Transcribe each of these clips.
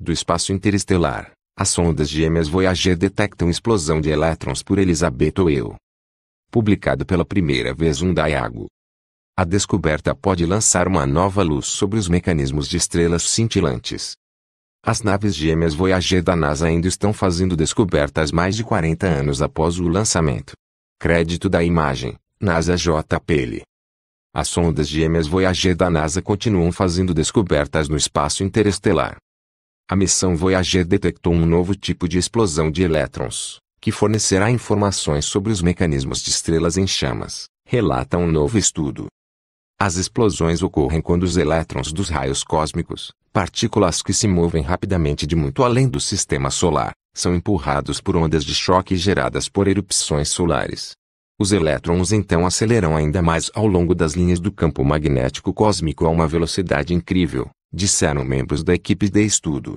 do espaço interestelar, as sondas gêmeas Voyager detectam explosão de elétrons por Elizabeth Weil. Publicado pela primeira vez um Daiago. A descoberta pode lançar uma nova luz sobre os mecanismos de estrelas cintilantes. As naves gêmeas Voyager da NASA ainda estão fazendo descobertas mais de 40 anos após o lançamento. Crédito da imagem, NASA J. As sondas gêmeas Voyager da NASA continuam fazendo descobertas no espaço interestelar. A missão Voyager detectou um novo tipo de explosão de elétrons, que fornecerá informações sobre os mecanismos de estrelas em chamas, relata um novo estudo. As explosões ocorrem quando os elétrons dos raios cósmicos, partículas que se movem rapidamente de muito além do sistema solar, são empurrados por ondas de choque geradas por erupções solares. Os elétrons então aceleram ainda mais ao longo das linhas do campo magnético cósmico a uma velocidade incrível disseram membros da equipe de estudo.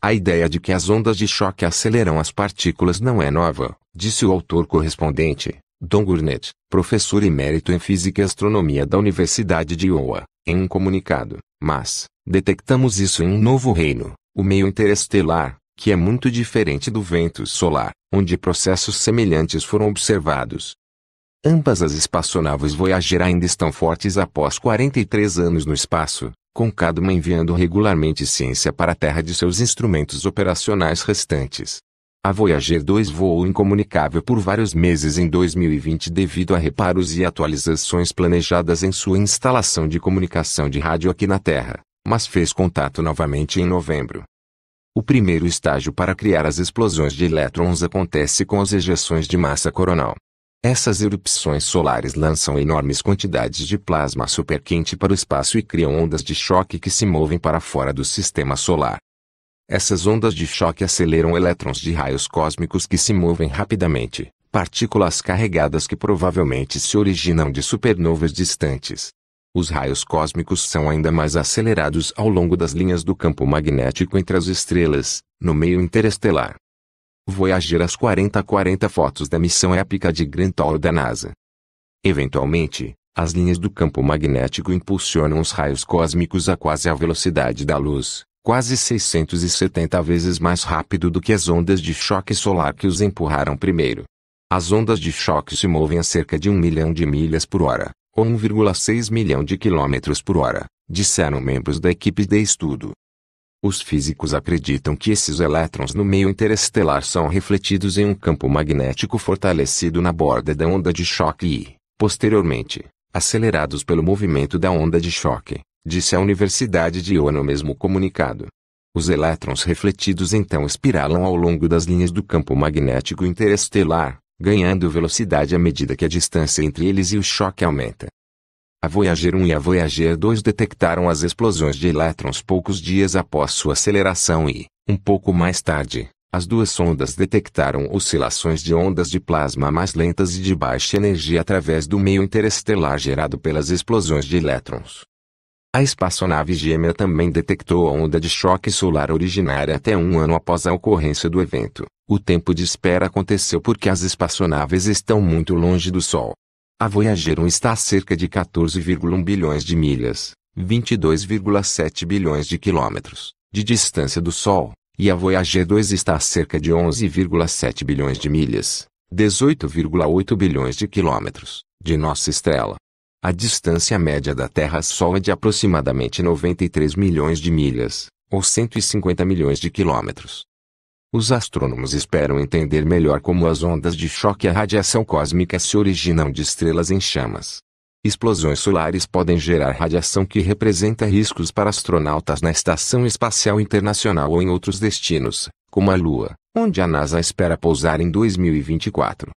A ideia de que as ondas de choque aceleram as partículas não é nova, disse o autor correspondente, Don Gurnett, professor emérito em Física e Astronomia da Universidade de Iowa, em um comunicado. Mas, detectamos isso em um novo reino, o meio interestelar, que é muito diferente do vento solar, onde processos semelhantes foram observados. Ambas as espaçonaves Voyager ainda estão fortes após 43 anos no espaço, com Cadman enviando regularmente ciência para a Terra de seus instrumentos operacionais restantes. A Voyager 2 voou incomunicável por vários meses em 2020 devido a reparos e atualizações planejadas em sua instalação de comunicação de rádio aqui na Terra, mas fez contato novamente em novembro. O primeiro estágio para criar as explosões de elétrons acontece com as ejeções de massa coronal, essas erupções solares lançam enormes quantidades de plasma superquente para o espaço e criam ondas de choque que se movem para fora do sistema solar. Essas ondas de choque aceleram elétrons de raios cósmicos que se movem rapidamente, partículas carregadas que provavelmente se originam de supernovas distantes. Os raios cósmicos são ainda mais acelerados ao longo das linhas do campo magnético entre as estrelas, no meio interestelar. Voyager as 40 40 fotos da missão épica de Grand Tour da NASA. Eventualmente, as linhas do campo magnético impulsionam os raios cósmicos a quase a velocidade da luz, quase 670 vezes mais rápido do que as ondas de choque solar que os empurraram primeiro. As ondas de choque se movem a cerca de 1 milhão de milhas por hora, ou 1,6 milhão de quilômetros por hora, disseram membros da equipe de estudo. Os físicos acreditam que esses elétrons no meio interestelar são refletidos em um campo magnético fortalecido na borda da onda de choque e, posteriormente, acelerados pelo movimento da onda de choque, disse a Universidade de Iona no mesmo comunicado. Os elétrons refletidos então espiralam ao longo das linhas do campo magnético interestelar, ganhando velocidade à medida que a distância entre eles e o choque aumenta. A Voyager 1 e a Voyager 2 detectaram as explosões de elétrons poucos dias após sua aceleração e, um pouco mais tarde, as duas sondas detectaram oscilações de ondas de plasma mais lentas e de baixa energia através do meio interestelar gerado pelas explosões de elétrons. A espaçonave gêmea também detectou a onda de choque solar originária até um ano após a ocorrência do evento. O tempo de espera aconteceu porque as espaçonaves estão muito longe do Sol, a Voyager 1 está a cerca de 14,1 bilhões de milhas, 22,7 bilhões de quilômetros, de distância do Sol, e a Voyager 2 está a cerca de 11,7 bilhões de milhas, 18,8 bilhões de quilômetros, de nossa estrela. A distância média da Terra-Sol é de aproximadamente 93 milhões de milhas, ou 150 milhões de quilômetros. Os astrônomos esperam entender melhor como as ondas de choque e a radiação cósmica se originam de estrelas em chamas. Explosões solares podem gerar radiação que representa riscos para astronautas na Estação Espacial Internacional ou em outros destinos, como a Lua, onde a NASA espera pousar em 2024.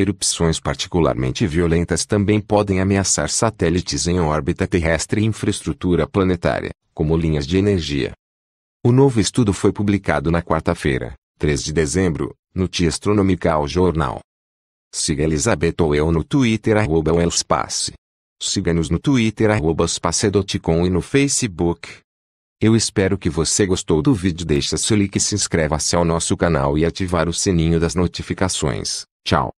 Erupções particularmente violentas também podem ameaçar satélites em órbita terrestre e infraestrutura planetária, como linhas de energia. O novo estudo foi publicado na quarta-feira, 3 de dezembro, no Tia Astronomical Jornal. Siga Elizabeth eu no Twitter arroba Elspace. Siga-nos no Twitter arroba Spacedoticon e no Facebook. Eu espero que você gostou do vídeo. Deixa seu like, se inscreva-se ao nosso canal e ativar o sininho das notificações. Tchau.